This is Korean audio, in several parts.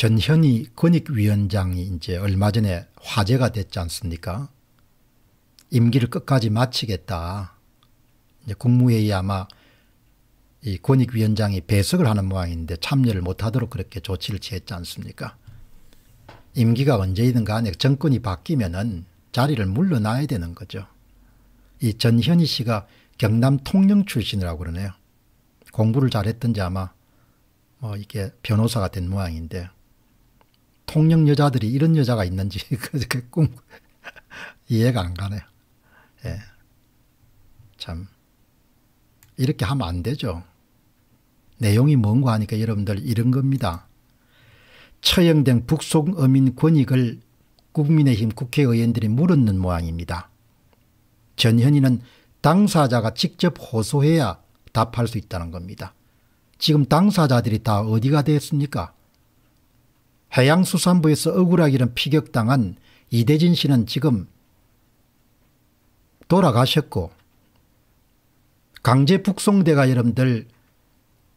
전현희 권익위원장이 이제 얼마 전에 화제가 됐지 않습니까? 임기를 끝까지 마치겠다. 이제 국무회의 아마 이 권익위원장이 배석을 하는 모양인데 참여를 못하도록 그렇게 조치를 취했지 않습니까? 임기가 언제이든 간에 정권이 바뀌면은 자리를 물러나야 되는 거죠. 이 전현희 씨가 경남 통영 출신이라고 그러네요. 공부를 잘했던지 아마 뭐 이게 변호사가 된 모양인데 통영 여자들이 이런 여자가 있는지 그꿈 그 이해가 안 가네요. 예. 참 이렇게 하면 안 되죠. 내용이 뭔가 하니까 여러분들 이런 겁니다. 처형된 북송 어민 권익을 국민의힘 국회의원들이 물었는 모양입니다. 전현희는 당사자가 직접 호소해야 답할 수 있다는 겁니다. 지금 당사자들이 다 어디가 됐습니까? 해양수산부에서 억울하기는 피격당한 이대진 씨는 지금 돌아가셨고 강제 북송대가 여러분들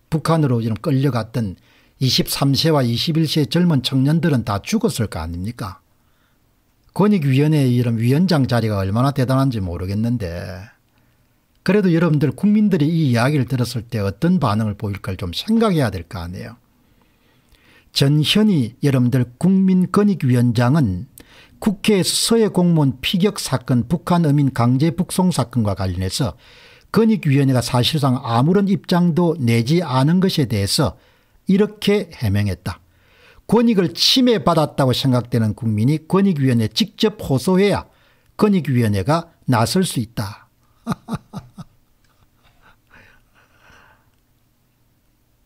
북한으로 지금 끌려갔던 23세와 21세 젊은 청년들은 다 죽었을 거 아닙니까? 권익위원회 의 이런 위원장 자리가 얼마나 대단한지 모르겠는데 그래도 여러분들 국민들이 이 이야기를 들었을 때 어떤 반응을 보일까를 좀 생각해야 될 거 아니에요. 전현희 여러분들 국민권익위원장은 국회에서 서해 공무원 피격 사건 북한 어민 강제 북송 사건과 관련해서 권익위원회가 사실상 아무런 입장도 내지 않은 것에 대해서 이렇게 해명했다. 권익을 침해받았다고 생각되는 국민이 권익위원회 직접 호소해야 권익위원회가 나설 수 있다.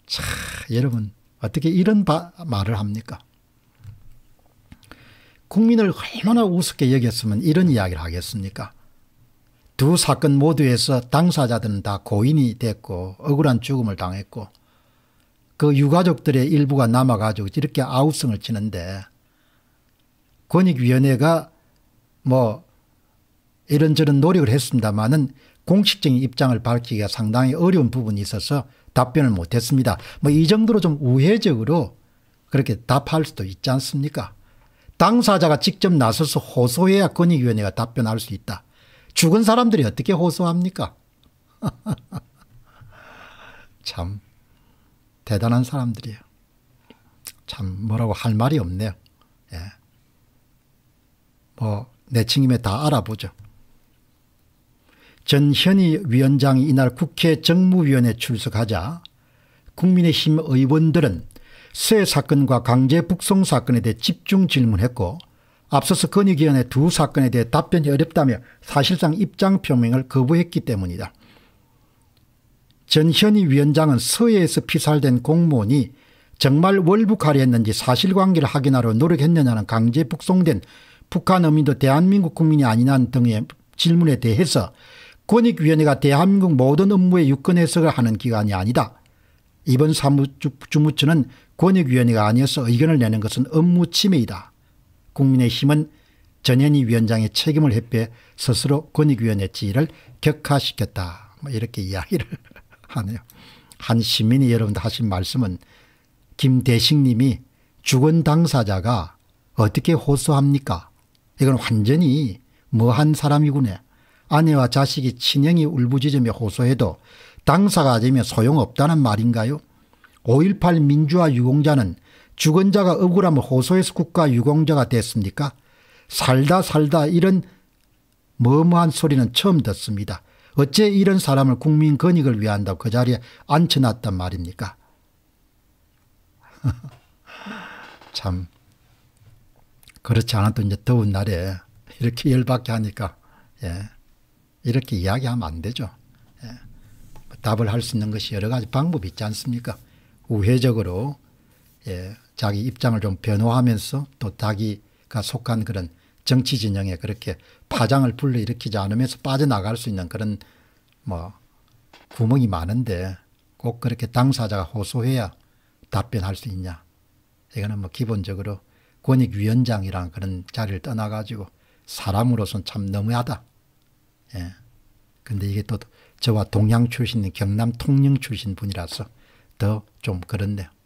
자, 여러분 어떻게 이런 바, 말을 합니까? 국민을 얼마나 우습게 여겼으면 이런 이야기를 하겠습니까? 두 사건 모두에서 당사자들은 다 고인이 됐고 억울한 죽음을 당했고 그 유가족들의 일부가 남아가지고 이렇게 아우성을 치는데 권익위원회가 뭐 이런저런 노력을 했습니다마는 공식적인 입장을 밝히기가 상당히 어려운 부분이 있어서 답변을 못했습니다. 뭐 이 정도로 좀 우회적으로 그렇게 답할 수도 있지 않습니까? 당사자가 직접 나서서 호소해야 권익위원회가 답변할 수 있다. 죽은 사람들이 어떻게 호소합니까? 참 대단한 사람들이에요. 참 뭐라고 할 말이 없네요. 예. 뭐 내친김에 다 알아보죠. 전현희 위원장이 이날 국회 정무위원회 출석하자 국민의힘 의원들은 세 사건과 강제 북송 사건에 대해 집중 질문했고 앞서서 건의기원의두 사건에 대해 답변이 어렵다며 사실상 입장 표명을 거부했기 때문이다. 전현희 위원장은 서해에서 피살된 공무원이 정말 월북하려 했는지 사실관계를 확인하러 노력했느냐는 강제 북송된 북한 어민도 대한민국 국민이 아니란 등의 질문에 대해서 권익위원회가 대한민국 모든 업무의 유권 해석을 하는 기관이 아니다. 이번 사무주무처는 권익위원회가 아니어서 의견을 내는 것은 업무 침해이다. 국민의힘은 전현희 위원장의 책임을 회피해 스스로 권익위원회 지위를 격하시켰다. 뭐 이렇게 이야기를 하네요. 한 시민이 여러분들 하신 말씀은 김대식 님이 죽은 당사자가 어떻게 호소합니까? 이건 완전히 뭐한 사람이구나. 아내와 자식이 친형이 울부짖으며 호소해도 당사가 되면 소용없다는 말인가요? 5.18 민주화 유공자는 죽은 자가 억울함을 호소해서 국가 유공자가 됐습니까? 살다 살다 이런 머무한 소리는 처음 듣습니다. 어째 이런 사람을 국민 권익을 위한다고 그 자리에 앉혀놨단 말입니까? 참 그렇지 않아도 이제 더운 날에 이렇게 열받게 하니까 예. 이렇게 이야기하면 안 되죠. 예. 답을 할 수 있는 것이 여러 가지 방법이 있지 않습니까? 우회적으로 예, 자기 입장을 좀 변호하면서 또 자기가 속한 그런 정치 진영에 그렇게 파장을 불러일으키지 않으면서 빠져나갈 수 있는 그런 뭐 구멍이 많은데 꼭 그렇게 당사자가 호소해야 답변할 수 있냐. 이거는 뭐 기본적으로 권익위원장이란 그런 자리를 떠나가지고 사람으로서는 참 너무하다. 예. 근데 이게 또 저와 동양 출신, 경남 통영 출신 분이라서 더 좀 그렇네요.